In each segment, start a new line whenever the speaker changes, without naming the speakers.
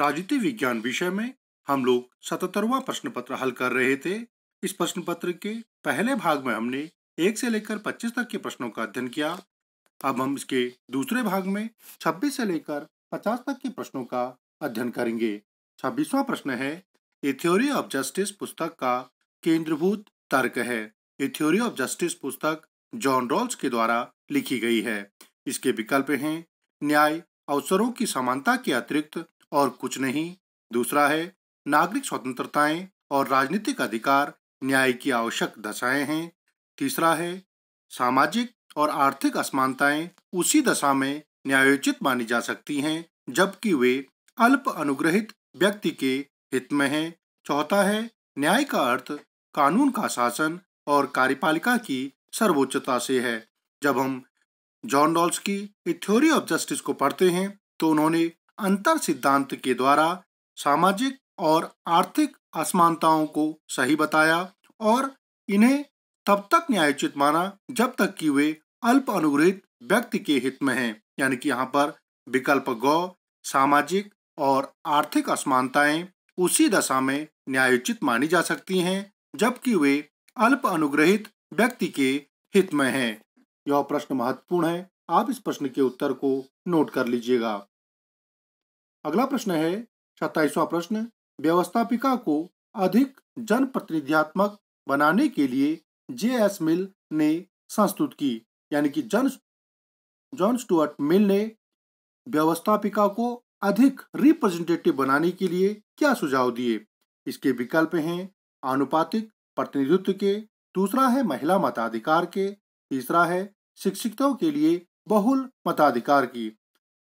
राजनीति विज्ञान विषय में हम लोग सतहत्तरवा प्रश्न पत्र हल कर रहे थे इस प्रश्न पत्र के पहले भाग में हमने एक से लेकर पच्चीस तक के प्रश्नों का अध्ययन किया अब हम इसके दूसरे भाग में छब्बीस से लेकर पचास तक के प्रश्नों का अध्ययन करेंगे छब्बीसवा प्रश्न है ए थ्योरी ऑफ जस्टिस पुस्तक का केंद्रभूत तर्क है ए थ्योरी ऑफ जस्टिस पुस्तक जॉन रॉल्स के द्वारा लिखी गई है इसके विकल्प हैं न्याय अवसरों की समानता के अतिरिक्त और कुछ नहीं दूसरा है नागरिक स्वतंत्रताएं और राजनीतिक अधिकार न्याय की आवश्यक दशाएं हैं तीसरा है सामाजिक और आर्थिक असमानताएं उसी दशा में न्यायोचित मानी जा सकती हैं जबकि वे अल्प अनुग्रहित व्यक्ति के हित में हैं चौथा है न्याय का अर्थ कानून का शासन और कार्यपालिका की सर्वोच्चता से है जब हम जॉन डॉल्स की थ्योरी ऑफ जस्टिस को पढ़ते हैं तो उन्होंने अंतर सिद्धांत के द्वारा सामाजिक और आर्थिक असमानताओं को सही बताया और इन्हें तब तक न्यायोचित माना जब तक कि वे अल्प अनुग्रहित व्यक्ति के हित में हैं यानी कि यहाँ पर विकल्प गौ सामाजिक और आर्थिक असमानताएं उसी दशा में न्यायोचित मानी जा सकती हैं जबकि वे अल्प अनुग्रहित व्यक्ति के हित में हैं यह प्रश्न महत्वपूर्ण है आप इस प्रश्न के उत्तर को नोट कर लीजिएगा अगला प्रश्न है सत्ताईसवा प्रश्न व्यवस्थापिका को अधिक जनप्रतिनिधित्मक बनाने के लिए जे एस मिल ने संस्तुत की यानी कि जन जॉन स्टुअर्ट मिल ने व्यवस्थापिका को अधिक रिप्रेजेंटेटिव बनाने के लिए क्या सुझाव दिए इसके विकल्प हैं आनुपातिक प्रतिनिधित्व के दूसरा है महिला मताधिकार के तीसरा है शिक्षितों के लिए बहुल मताधिकार की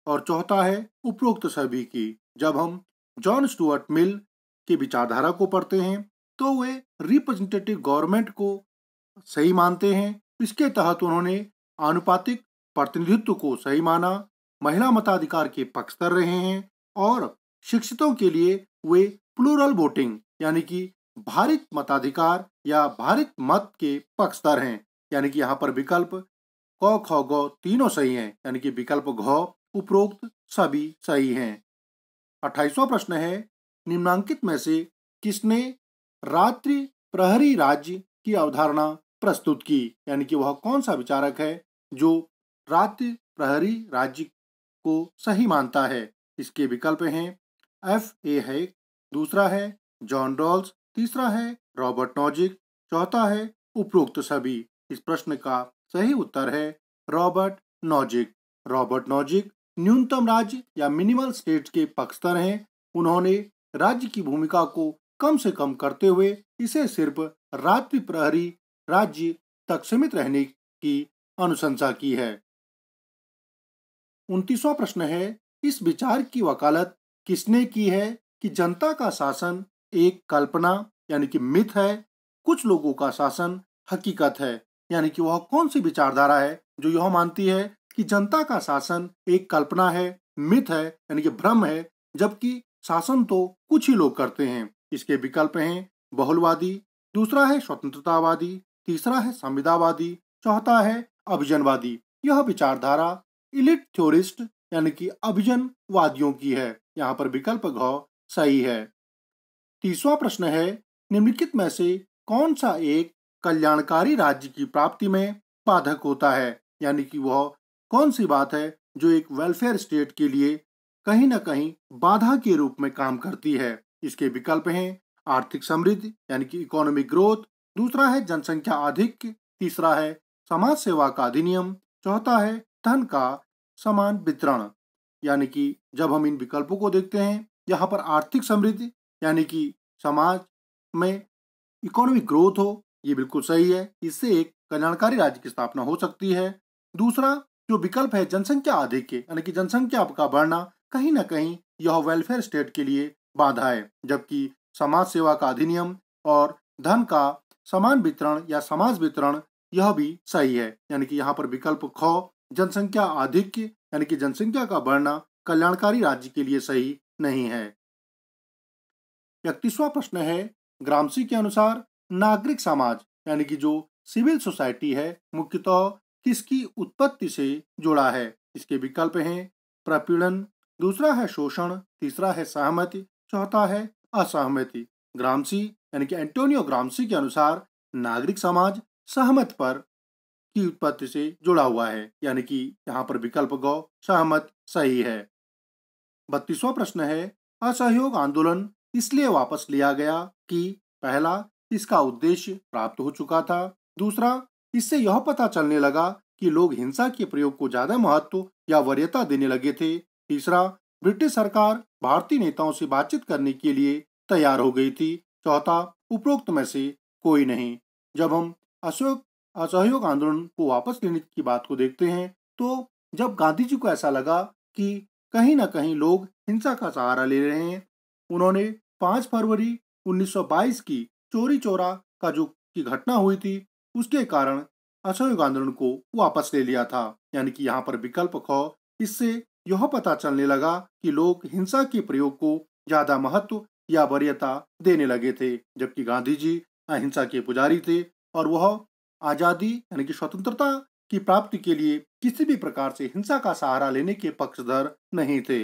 और चौथा है उपरोक्त सभी की जब हम जॉन स्टुअर्ट मिल की विचारधारा को पढ़ते हैं तो वे रिप्रेजेंटेटिव गवर्नमेंट को सही मानते हैं इसके तहत उन्होंने आनुपातिक प्रतिनिधित्व को सही माना महिला मताधिकार के पक्ष रहे हैं और शिक्षितों के लिए वे प्लूरल वोटिंग यानी कि भारित मताधिकार या भारित मत के पक्षधर हैं यानी कि यहाँ पर विकल्प क ख ग तीनों सही हैं यानी कि विकल्प घ उपरोक्त सभी सही हैं अट्ठाईसवा प्रश्न है निम्नांकित में से किसने रात्रि प्रहरी राज्य की अवधारणा प्रस्तुत की यानी कि वह कौन सा विचारक है जो रात्रि प्रहरी राज्य को सही मानता है इसके विकल्प हैं एफ ए है दूसरा है जॉन डॉल्स तीसरा है रॉबर्ट नॉजिक चौथा है उपरोक्त सभी इस प्रश्न का सही उत्तर है रॉबर्ट नॉजिक रॉबर्ट नॉजिक न्यूनतम राज्य या मिनिमल स्टेट के पक्षधर हैं उन्होंने राज्य की भूमिका को कम से कम करते हुए इसे सिर्फ रात्रि प्रहरी राज्य तक सीमित रहने की अनुशंसा की है उनतीसवा प्रश्न है इस विचार की वकालत किसने की है कि जनता का शासन एक कल्पना यानी कि मिथ है कुछ लोगों का शासन हकीकत है यानी कि वह कौन सी विचारधारा है जो यह मानती है कि जनता का शासन एक कल्पना है मिथ है यानी कि भ्रम है जबकि शासन तो कुछ ही लोग करते हैं इसके विकल्प हैं बहुलवादी दूसरा है स्वतंत्रतावादी तीसरा है संविदावादी चौथा है अभिजनवादी यह विचारधारा इलिट थ्योरिस्ट यानी कि अभिजन वादियों की है यहाँ पर विकल्प घ सही है तीसवा प्रश्न है निम्नलिखित में से कौन सा एक कल्याणकारी राज्य की प्राप्ति में बाधक होता है यानी कि वह कौन सी बात है जो एक वेलफेयर स्टेट के लिए कहीं ना कहीं बाधा के रूप में काम करती है इसके विकल्प हैं आर्थिक समृद्धि यानी कि इकोनॉमिक ग्रोथ दूसरा है जनसंख्या अधिक तीसरा है समाज सेवा का अधिनियम चौथा है धन का समान वितरण यानी कि जब हम इन विकल्पों को देखते हैं यहाँ पर आर्थिक समृद्धि यानी कि समाज में इकोनॉमिक ग्रोथ हो ये बिल्कुल सही है इससे एक कल्याणकारी राज्य की स्थापना हो सकती है दूसरा जो विकल्प है जनसंख्या आधे के यानी कि जनसंख्या का बढ़ना कहीं ना कहीं यह वेलफेयर स्टेट के लिए बाधा है जबकि समाज सेवा का अधिनियम और धन का समान वितरण या समाज वितरण यह भी सही है यानी कि यहाँ पर विकल्प ख जनसंख्या अधिक यानी कि जनसंख्या का बढ़ना कल्याणकारी राज्य के लिए सही नहीं है इकतीसवा प्रश्न है ग्रामसी के अनुसार नागरिक समाज यानी कि जो सिविल सोसाइटी है मुख्यतः किसकी उत्पत्ति से जुड़ा है इसके विकल्प हैं प्रपीड़न दूसरा है शोषण तीसरा है सहमति चौथा है असहमति ग्रामसी यानी कि एंटोनियो ग्रामसी के अनुसार नागरिक समाज सहमत पर की उत्पत्ति से जुड़ा हुआ है यानी कि यहाँ पर विकल्प गौ सहमत सही है बत्तीसवा प्रश्न है असहयोग आंदोलन इसलिए वापस लिया गया कि पहला इसका उद्देश्य प्राप्त हो चुका था दूसरा इससे यह पता चलने लगा कि लोग हिंसा के प्रयोग को ज्यादा महत्व या वरीयता देने लगे थे तीसरा ब्रिटिश सरकार भारतीय नेताओं से बातचीत करने के लिए तैयार हो गई थी चौथा उपरोक्त में से कोई नहीं जब हम अशोक असहयोग आंदोलन को वापस लेने की बात को देखते हैं तो जब गांधी जी को ऐसा लगा कि कहीं ना कहीं लोग हिंसा का सहारा ले रहे हैं उन्होंने 5 फरवरी 1922 की चोरी चोरा का जो की घटना हुई थी उसके कारण असहयोग आंदोलन को वापस ले लिया था यानी कि यहाँ पर विकल्प ख इससे यह पता चलने लगा कि लोग हिंसा के प्रयोग को ज्यादा महत्व या वरीयता देने लगे थे जबकि गांधी जी अहिंसा के पुजारी थे और वह आजादी यानी कि स्वतंत्रता की प्राप्ति के लिए किसी भी प्रकार से हिंसा का सहारा लेने के पक्षधर नहीं थे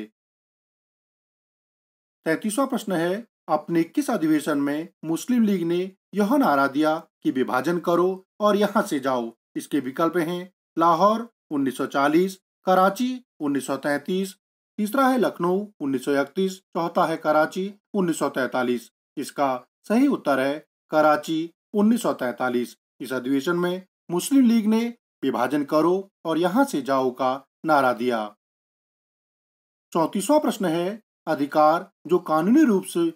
तैतीसवा प्रश्न है अपने किस अधिवेशन में मुस्लिम लीग ने यह नारा दिया कि विभाजन करो और यहाँ से जाओ इसके विकल्प हैं लाहौर 1940, कराची 1933, तीसरा है लखनऊ 1931, चौथा है कराची 1943। इसका सही उत्तर है कराची 1943। इस अधिवेशन में मुस्लिम लीग ने विभाजन करो और यहाँ से जाओ का नारा दिया चौतीसवा प्रश्न है अधिकार जो कानूनी रूप से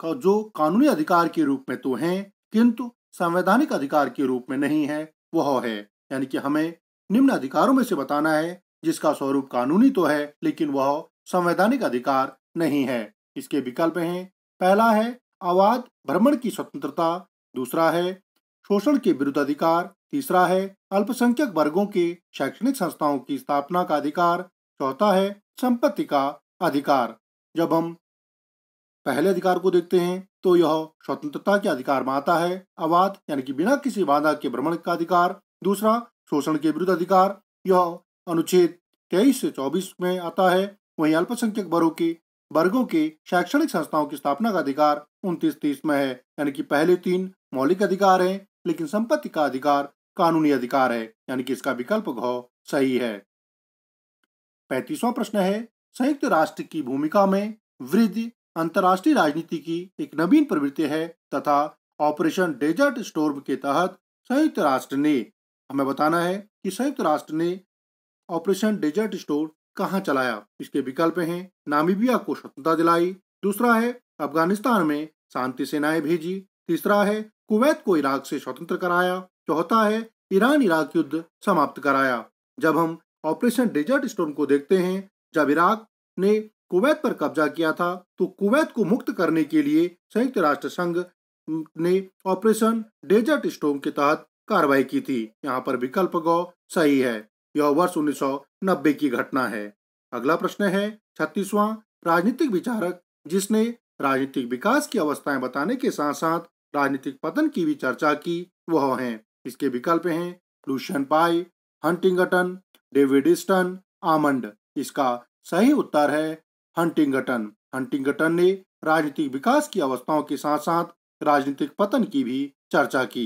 का जो कानूनी अधिकार के रूप में तो है किंतु संवैधानिक अधिकार के रूप में नहीं है वह है यानी कि हमें निम्न अधिकारों में से बताना है जिसका स्वरूप कानूनी तो है लेकिन वह संवैधानिक अधिकार नहीं है इसके विकल्प हैं पहला है आवाज भ्रमण की स्वतंत्रता दूसरा है शोषण के विरुद्ध अधिकार तीसरा है अल्पसंख्यक वर्गों के शैक्षणिक संस्थाओं की स्थापना का अधिकार चौथा है संपत्ति का अधिकार जब हम पहले अधिकार को देखते हैं तो यह स्वतंत्रता के अधिकार में आता है अवाध यानी कि बिना किसी बाधा के भ्रमण का अधिकार दूसरा शोषण के विरुद्ध अधिकार यह अनुच्छेद तेईस से चौबीस में आता है वहीं अल्पसंख्यक वर्गों के वर्गों के शैक्षणिक संस्थाओं की स्थापना का अधिकार उनतीस तीस में है यानी कि पहले तीन मौलिक अधिकार हैं लेकिन संपत्ति का अधिकार कानूनी अधिकार है यानी कि इसका विकल्प घ सही है पैतीसवा प्रश्न है संयुक्त राष्ट्र की भूमिका में वृद्धि अंतर्राष्ट्रीय राजनीति की एक नवीन प्रवृत्ति है तथा ऑपरेशन डेजर्ट स्टोर्म के तहत संयुक्त राष्ट्र ने हमें बताना है कि संयुक्त राष्ट्र ने ऑपरेशन डेजर्ट स्टोर कहाँ चलाया इसके विकल्प हैं नामीबिया को स्वतंत्रता दिलाई दूसरा है अफगानिस्तान में शांति सेनाएं भेजी तीसरा है कुवैत को इराक से स्वतंत्र कराया चौथा है ईरान इराक युद्ध समाप्त कराया जब हम ऑपरेशन डेजर्ट स्टोर को देखते हैं जब इराक ने कुवैत पर कब्जा किया था तो कुवैत को मुक्त करने के लिए संयुक्त राष्ट्र संघ ने ऑपरेशन डेजर्ट स्टोम के तहत कार्रवाई की थी यहाँ पर विकल्प गौ सही है यह वर्ष उन्नीस की घटना है अगला प्रश्न है छत्तीसवा राजनीतिक विचारक जिसने राजनीतिक विकास की अवस्थाएं बताने के साथ साथ राजनीतिक पतन की भी चर्चा की वह हैं इसके विकल्प हैं Lucian Pye Huntington David Easton Almond इसका सही उत्तर है हंटिंगटन हंटिंगटन ने राजनीतिक विकास की अवस्थाओं के साथ साथ राजनीतिक पतन की भी चर्चा की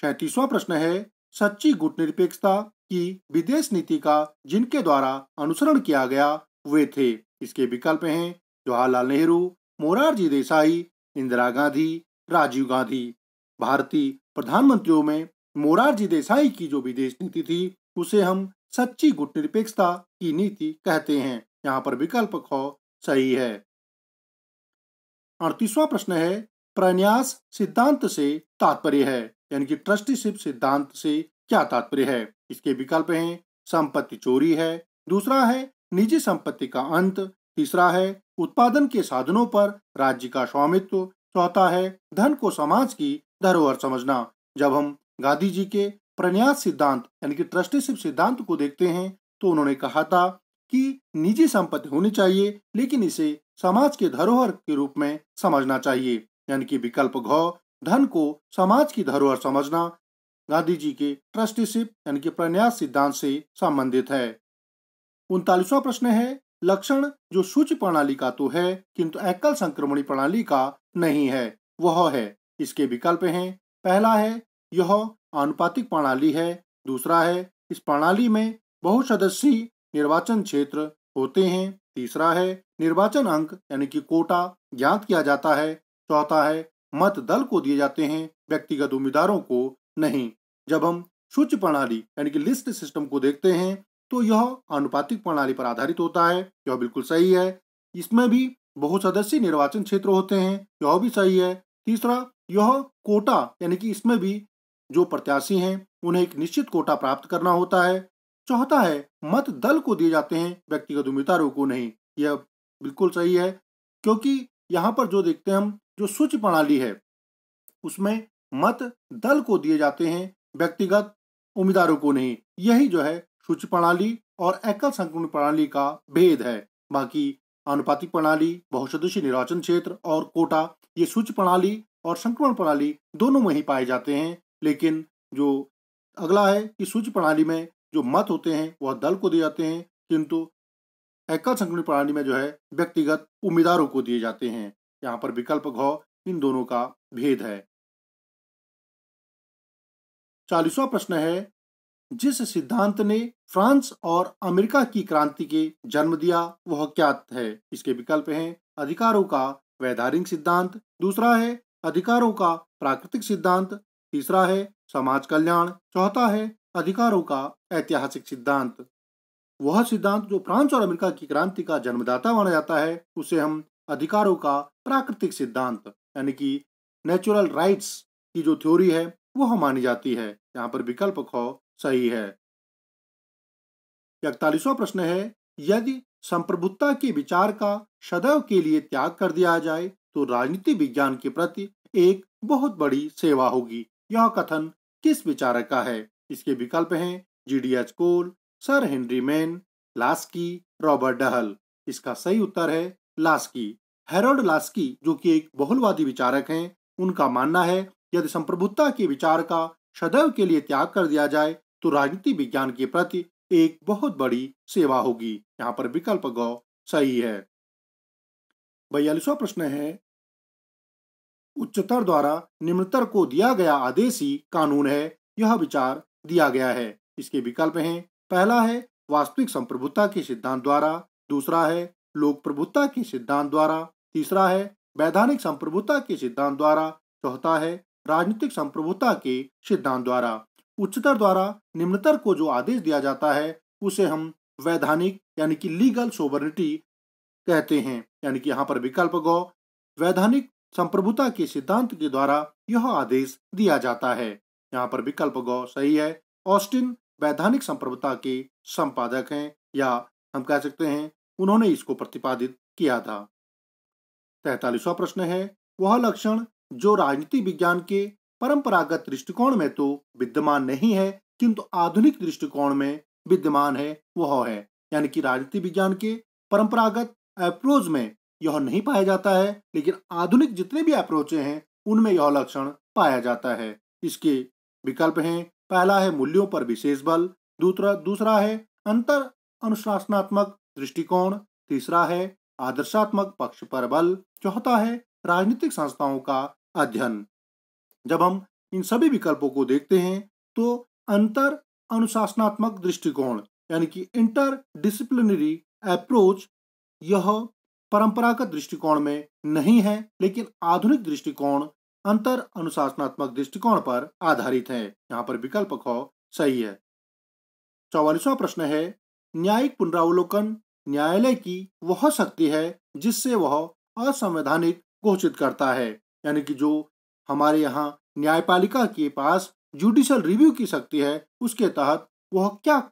सैतीसवा प्रश्न है सच्ची गुट निरपेक्षता की विदेश नीति का जिनके द्वारा अनुसरण किया गया वे थे इसके विकल्प हैं जवाहरलाल नेहरू मोरारजी देसाई इंदिरा गांधी राजीव गांधी भारतीय प्रधानमंत्रियों में मोरारजी देसाई की जो विदेश नीति थी उसे हम सच्ची गुट निरपेक्षता की नीति कहते हैं यहाँ पर विकल्प ख सही है अड़तीसवा प्रश्न है प्रन्यास सिद्धांत से तात्पर्य है यानी कि ट्रस्टीशिप सिद्धांत से क्या तात्पर्य है इसके विकल्प हैं संपत्ति चोरी है दूसरा है निजी संपत्ति का अंत तीसरा है उत्पादन के साधनों पर राज्य का स्वामित्व चौथा है धन को समाज की धरोहर समझना जब हम गांधी जी के प्रन्यास सिद्धांत यानी कि ट्रस्टीशिप सिद्धांत को देखते हैं तो उन्होंने कहा था कि निजी संपत्ति होनी चाहिए लेकिन इसे समाज के धरोहर के रूप में समझना चाहिए यानी कि विकल्प घ धन को समाज की धरोहर समझना गांधी जी के ट्रस्टीशिप यानी कि प्रन्यास सिद्धांत से संबंधित है उनतालीसवा प्रश्न है लक्षण जो सूची प्रणाली का तो है किंतु एकल संक्रमणी प्रणाली का नहीं है वह है इसके विकल्प हैं पहला है यह आनुपातिक प्रणाली है दूसरा है इस प्रणाली में बहुसदस्यीय निर्वाचन क्षेत्र होते हैं तीसरा है निर्वाचन अंक यानी कि कोटा ज्ञात किया जाता है चौथा है मत दल को दिए जाते हैं व्यक्तिगत उम्मीदवारों को नहीं जब हम सूच प्रणाली यानी कि लिस्ट सिस्टम को देखते हैं तो यह अनुपातिक प्रणाली पर आधारित होता है यह बिल्कुल सही है इसमें भी बहुसदस्यीय निर्वाचन क्षेत्र होते हैं यह भी सही है तीसरा यह कोटा यानी कि इसमें भी जो प्रत्याशी हैं उन्हें एक निश्चित कोटा प्राप्त करना होता है चौथा है मत दल को दिए जाते हैं व्यक्तिगत उम्मीदवारों को नहीं यह बिल्कुल सही है क्योंकि यहाँ पर जो देखते हैं हम जो सूच प्रणाली है उसमें मत दल को दिए जाते हैं व्यक्तिगत उम्मीदवारों को नहीं यही जो है सूच प्रणाली और एकल संक्रमण प्रणाली का भेद है बाकी अनुपातिक प्रणाली बहुसदस्यीय निर्वाचन क्षेत्र और कोटा ये सूच प्रणाली और संक्रमण प्रणाली दोनों में ही पाए जाते हैं लेकिन जो अगला है कि सूच प्रणाली में जो मत होते हैं वह दल को दिए जाते हैं किंतु एकल संक्रमण प्रणाली में जो है व्यक्तिगत उम्मीदवारों को दिए जाते हैं यहाँ पर विकल्प घ इन दोनों का भेद है चालीसवा प्रश्न है जिस सिद्धांत ने फ्रांस और अमेरिका की क्रांति के जन्म दिया वह क्या है इसके विकल्प हैं अधिकारों का वैधानिक सिद्धांत दूसरा है अधिकारों का प्राकृतिक सिद्धांत तीसरा है समाज कल्याण चौथा है अधिकारों का ऐतिहासिक सिद्धांत वह सिद्धांत जो फ्रांस और अमेरिका की क्रांति का जन्मदाता माना जाता है उसे हम अधिकारों का प्राकृतिक सिद्धांत यानी कि नेचुरल राइट्स की जो थ्योरी है वह मानी जाती है यहाँ पर विकल्प ख सही है इकतालीसवा प्रश्न है यदि संप्रभुता के विचार का सदैव के लिए त्याग कर दिया जाए तो राजनीति विज्ञान के प्रति एक बहुत बड़ी सेवा होगी यह कथन किस विचारक का है इसके विकल्प हैं GDH Cole Sir Henry Maine Laski Robert Dahl इसका सही उत्तर है लास्की हेरोल्ड लास्की जो कि एक बहुलवादी विचारक हैं उनका मानना है यदि संप्रभुता के विचार का सदैव के लिए त्याग कर दिया जाए तो राजनीति विज्ञान के प्रति एक बहुत बड़ी सेवा होगी यहाँ पर विकल्प गौ सही है बयालीसवा प्रश्न है उच्चतर द्वारा निम्नतर को दिया गया आदेश ही कानून है यह विचार दिया गया है इसके विकल्प हैं पहला है वास्तविक संप्रभुता के सिद्धांत द्वारा दूसरा है लोक प्रभुता के सिद्धांत द्वारा तीसरा है वैधानिक संप्रभुता के सिद्धांत द्वारा चौथा है राजनीतिक संप्रभुता के सिद्धांत द्वारा उच्चतर द्वारा निम्नतर को जो आदेश दिया जाता है उसे हम वैधानिक यानी कि लीगल सोबरिटी कहते हैं यानी कि यहाँ पर विकल्प गौ वैधानिक संप्रभुता के सिद्धांत के द्वारा यह आदेश दिया जाता है यहाँ पर विकल्प गौ सही है ऑस्टिन वैधानिक संप्रभुता के संपादक हैं या हम कह सकते हैं उन्होंने इसको प्रतिपादित किया था तैतालीसवा प्रश्न है वह लक्षण जो राजनीति विज्ञान के परंपरागत दृष्टिकोण में तो विद्यमान नहीं है किंतु आधुनिक दृष्टिकोण में विद्यमान है वह है यानी कि राजनीति विज्ञान के परंपरागत अप्रोच में यह नहीं पाया जाता है लेकिन आधुनिक जितने भी अप्रोचे हैं उनमें यह लक्षण पाया जाता है इसके विकल्प हैं पहला है मूल्यों पर विशेष बल दूसरा दूसरा है अंतर अनुशासनात्मक दृष्टिकोण तीसरा है आदर्शात्मक पक्ष पर बल चौथा है राजनीतिक संस्थाओं का अध्ययन जब हम इन सभी विकल्पों को देखते हैं तो अंतर अनुशासनात्मक दृष्टिकोण यानी कि इंटर डिसिप्लिनरी अप्रोच यह परंपरागत दृष्टिकोण में नहीं है लेकिन आधुनिक दृष्टिकोण अंतर अनुशासनात्मक दृष्टिकोण पर आधारित है यहाँ पर विकल्प खो सही है चौवालीसवा प्रश्न है न्यायिक पुनरावलोकन न्यायालय की वह शक्ति है जिससे वह असंवैधानिक घोषित करता है यानी कि जो हमारे यहाँ न्यायपालिका के पास जुडिशल रिव्यू की शक्ति है उसके तहत वह क्या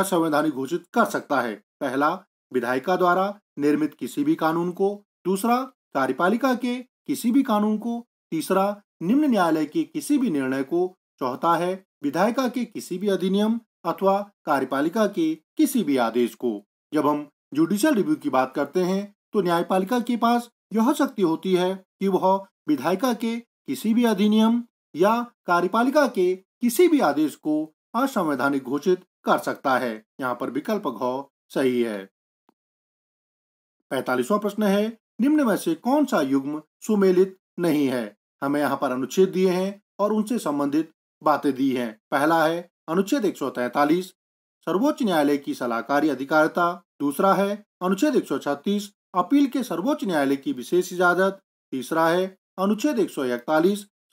असंवैधानिक घोषित कर सकता है पहला विधायिका द्वारा निर्मित किसी भी कानून को दूसरा कार्यपालिका के किसी भी कानून को तीसरा निम्न न्यायालय के किसी भी निर्णय को चौथा है विधायिका के किसी भी अधिनियम अथवा कार्यपालिका के किसी भी आदेश को जब हम जुडिशियल रिव्यू की बात करते हैं तो न्यायपालिका के पास यह शक्ति होती है कि वह विधायिका के किसी भी अधिनियम या कार्यपालिका के किसी भी आदेश को असंवैधानिक घोषित कर सकता है यहाँ पर विकल्प घ सही है पैतालीसवा प्रश्न है निम्न में से कौन सा युग्म सुमेलित नहीं है हमें यहाँ पर अनुच्छेद दिए हैं और उनसे संबंधित बातें दी हैं पहला है अनुच्छेद एक सर्वोच्च न्यायालय की सलाहकारी अधिकारिता दूसरा है अनुच्छेद एक अपील के सर्वोच्च न्यायालय की विशेष इजाजत तीसरा है अनुच्छेद एक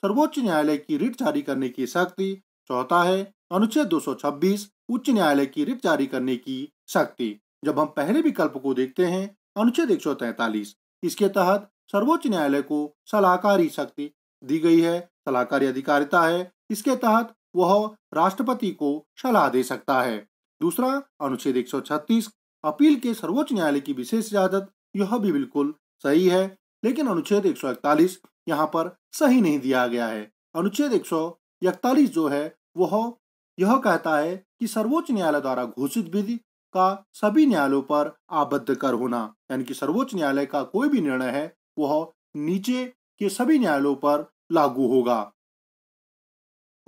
सर्वोच्च न्यायालय की रिट जारी करने की शक्ति चौथा है अनुच्छेद 226 उच्च न्यायालय की रिट जारी करने की शक्ति जब हम पहले विकल्प को देखते हैं अनुच्छेद एक इसके तहत सर्वोच्च न्यायालय को सलाहकारी शक्ति दी गई है सलाहकारी अधिकारिता है इसके तहत वह राष्ट्रपति को सलाह दे सकता है दूसरा अनुच्छेद एक अपील के सर्वोच्च न्यायालय की विशेष इजाजत यह भी बिल्कुल सही है लेकिन अनुच्छेद एक यहाँ पर सही नहीं दिया गया है अनुच्छेद एक जो है वह यह कहता है कि सर्वोच्च न्यायालय द्वारा घोषित विधि का सभी न्यायालयों पर आबद्ध कर होना यानी कि सर्वोच्च न्यायालय का कोई भी निर्णय है वह नीचे के सभी न्यायालयों पर लागू होगा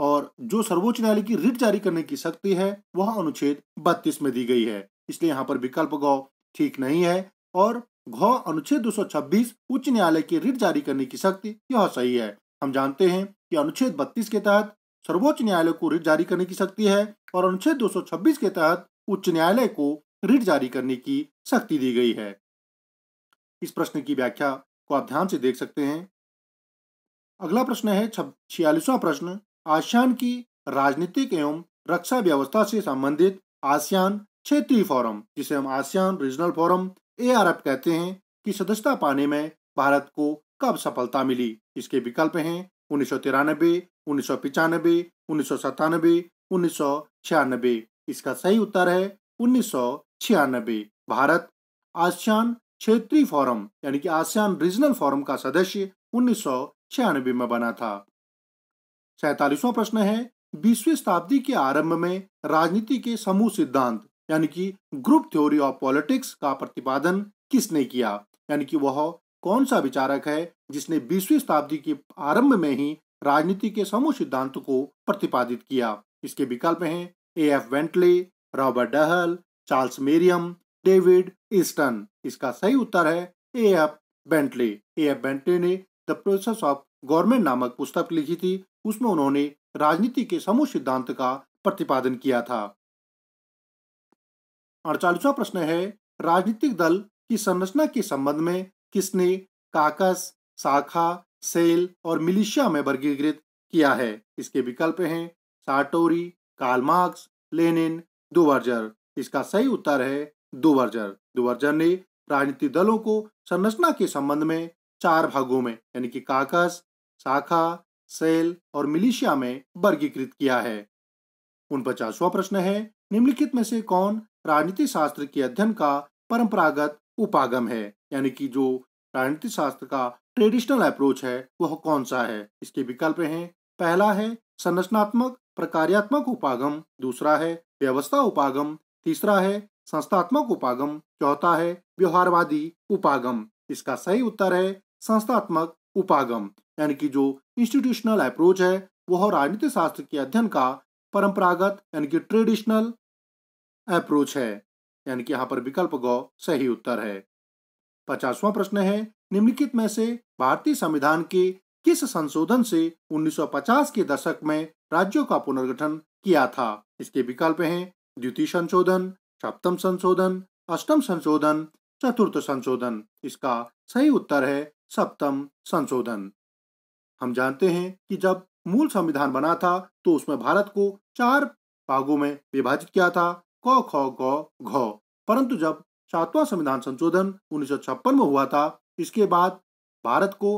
और जो सर्वोच्च न्यायालय की रिट जारी करने की शक्ति है वह अनुच्छेद बत्तीस में दी गई है इसलिए यहाँ पर विकल्प गौ ठीक नहीं है और घ अनुच्छेद 226 उच्च न्यायालय की रिट जारी करने की शक्ति यह सही है हम जानते हैं कि अनुच्छेद 32 के तहत सर्वोच्च न्यायालय को रिट जारी करने की शक्ति है और अनुच्छेद 226 के तहत उच्च न्यायालय को रिट जारी करने की शक्ति दी गई है इस प्रश्न की व्याख्या को आप ध्यान से देख सकते हैं अगला प्रश्न है छियालीसवां प्रश्न आसियान की राजनीतिक एवं रक्षा व्यवस्था से संबंधित आसियान क्षेत्रीय फोरम जिसे हम आसियान रीजनल फोरम ए कहते हैं की सदस्यता पाने में भारत को कब सफलता मिली इसके विकल्प हैं उन्नीस सौ तिरानबे उन्नीस सौ पिचानबे उन्नीस सौ सतानबे उन्नीस सौ छियानबे इसका सही उत्तर है उन्नीस सौ छियानबे भारत आसियान क्षेत्रीय फोरम यानी कि आसियान रीजनल फोरम का सदस्य उन्नीस सौ छियानबे में बना था सैतालीसवां प्रश्न है बीसवीं शताब्दी के आरंभ में राजनीति के समूह सिद्धांत यानी कि ग्रुप थ्योरी ऑफ पॉलिटिक्स का प्रतिपादन किसने किया यानी कि वह कौन सा विचारक है जिसने बीसवीं शताब्दी के आरंभ में ही राजनीति के समूह सिद्धांत को प्रतिपादित किया इसके विकल्प हैं A F Bentley Robert Dahl Charles Merriam David Easton इसका सही उत्तर है A F Bentley A F Bentley ने द प्रोसेस ऑफ गवर्नमेंट नामक पुस्तक लिखी थी उसमें उन्होंने राजनीति के समूह सिद्धांत का प्रतिपादन किया था अड़चालीसवा प्रश्न है राजनीतिक दल की संरचना के संबंध में किसने काकस शाखा सेल और मिलिशिया में वर्गीकृत किया है इसके विकल्प हैं साटोरी कालमार्क्स लेनिन दुवर्जर इसका सही उत्तर है दुवर्जर दुवर्जर ने राजनीतिक दलों को संरचना के संबंध में चार भागों में यानी कि काकस शाखा सेल और मिलिशिया में वर्गीकृत किया है उन पचासवा प्रश्न है निम्नलिखित में से कौन राजनीति शास्त्र के अध्ययन का परंपरागत उपागम है यानी कि जो राजनीति शास्त्र का ट्रेडिशनल अप्रोच है वह कौन सा है इसके विकल्प हैं पहला है संरचनात्मक प्रकार्यात्मक उपागम दूसरा है व्यवस्था उपागम तीसरा है संस्थात्मक उपागम चौथा है व्यवहारवादी उपागम इसका सही उत्तर है संस्थात्मक उपागम यानी कि जो इंस्टीट्यूशनल अप्रोच है वह राजनीति शास्त्र के अध्ययन का परंपरागत यानी कि ट्रेडिशनल अप्रोच है यानी कि यहाँ पर विकल्प गौ सही उत्तर है पचासवां प्रश्न है निम्नलिखित में से भारतीय संविधान के किस संशोधन से 1950 के दशक में राज्यों का पुनर्गठन किया था इसके विकल्प हैं द्वितीय संशोधन सप्तम संशोधन अष्टम संशोधन चतुर्थ संशोधन इसका सही उत्तर है सप्तम संशोधन हम जानते हैं कि जब मूल संविधान बना था तो उसमें भारत को चार भागों में विभाजित किया था क ख ग घ परंतु जब सातवां संविधान संशोधन उन्नीस में हुआ था इसके बाद भारत को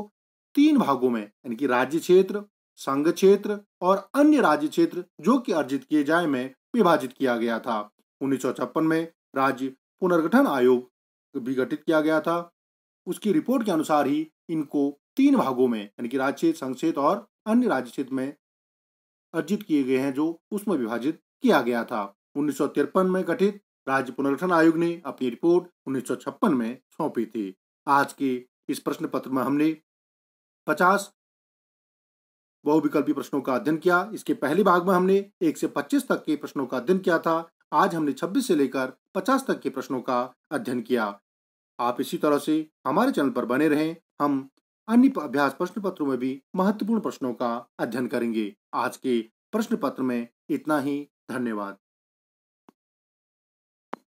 तीन भागों में यानी कि राज्य क्षेत्र संघ क्षेत्र और अन्य राज्य क्षेत्र जो कि अर्जित किए जाए में विभाजित किया गया था उन्नीस में राज्य पुनर्गठन आयोग भी गठित किया गया था उसकी रिपोर्ट के अनुसार ही इनको तीन भागों में यानी कि राज्य संक्षेत्र और अन्य राज्य क्षेत्र में अर्जित किए गए हैं जो उसमें विभाजित किया गया था उन्नीस में गठित राज्य पुनर्गठन आयोग ने अपनी रिपोर्ट उन्नीस में सौंपी थी आज के इस प्रश्न पत्र में हमने पचास बहुविकल्पी प्रश्नों का अध्ययन किया इसके पहले भाग में हमने एक से पच्चीस तक के प्रश्नों का अध्ययन किया था आज हमने छब्बीस से लेकर पचास तक के प्रश्नों का अध्ययन किया आप इसी तरह से हमारे चैनल पर बने रहें हम अन्य अभ्यास प्रश्न पत्रों में भी महत्वपूर्ण प्रश्नों का अध्ययन करेंगे आज के प्रश्न पत्र में इतना ही धन्यवाद